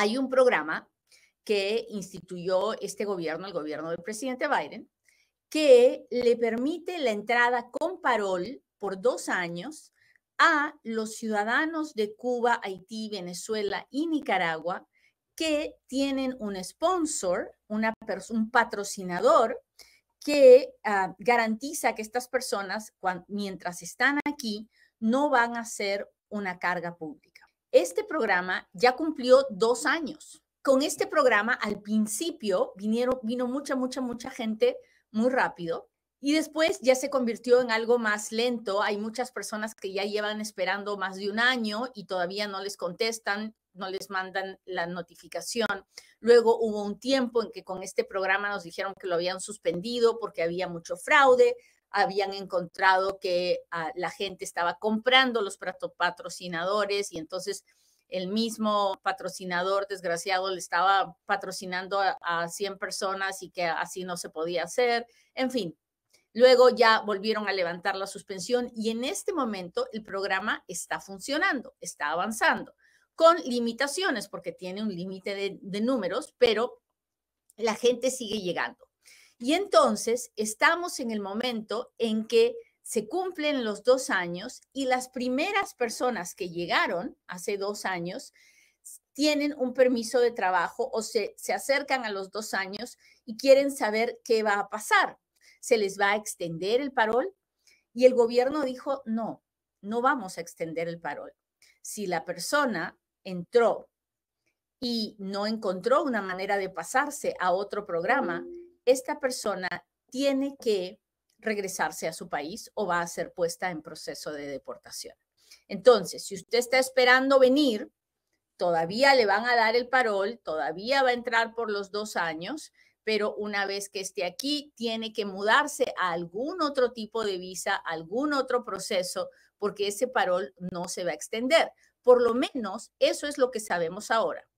Hay un programa que instituyó este gobierno, el gobierno del presidente Biden, que le permite la entrada con parol por dos años a los ciudadanos de Cuba, Haití, Venezuela y Nicaragua que tienen un sponsor, un patrocinador que ah, garantiza que estas personas, mientras están aquí, no van a ser una carga pública. Este programa ya cumplió dos años. Con este programa, al principio vinieron, vino mucha, mucha, mucha gente muy rápido y después ya se convirtió en algo más lento. Hay muchas personas que ya llevan esperando más de un año y todavía no les contestan, no les mandan la notificación. Luego hubo un tiempo en que con este programa nos dijeron que lo habían suspendido porque había mucho fraude, habían encontrado que ah, la gente estaba comprando los patrocinadores y entonces el mismo patrocinador desgraciado le estaba patrocinando a, 100 personas y que así no se podía hacer. En fin, luego ya volvieron a levantar la suspensión y en este momento el programa está funcionando, está avanzando, con limitaciones porque tiene un límite de números, pero la gente sigue llegando. Y entonces estamos en el momento en que se cumplen los dos años y las primeras personas que llegaron hace dos años tienen un permiso de trabajo o se, acercan a los dos años y quieren saber qué va a pasar. ¿Se les va a extender el parol? Y el gobierno dijo, no, no vamos a extender el parol. Si la persona entró y no encontró una manera de pasarse a otro programa, esta persona tiene que regresarse a su país o va a ser puesta en proceso de deportación. Entonces, si usted está esperando venir, todavía le van a dar el parol, todavía va a entrar por los dos años, pero una vez que esté aquí, tiene que mudarse a algún otro tipo de visa, algún otro proceso, porque ese parol no se va a extender. Por lo menos eso es lo que sabemos ahora.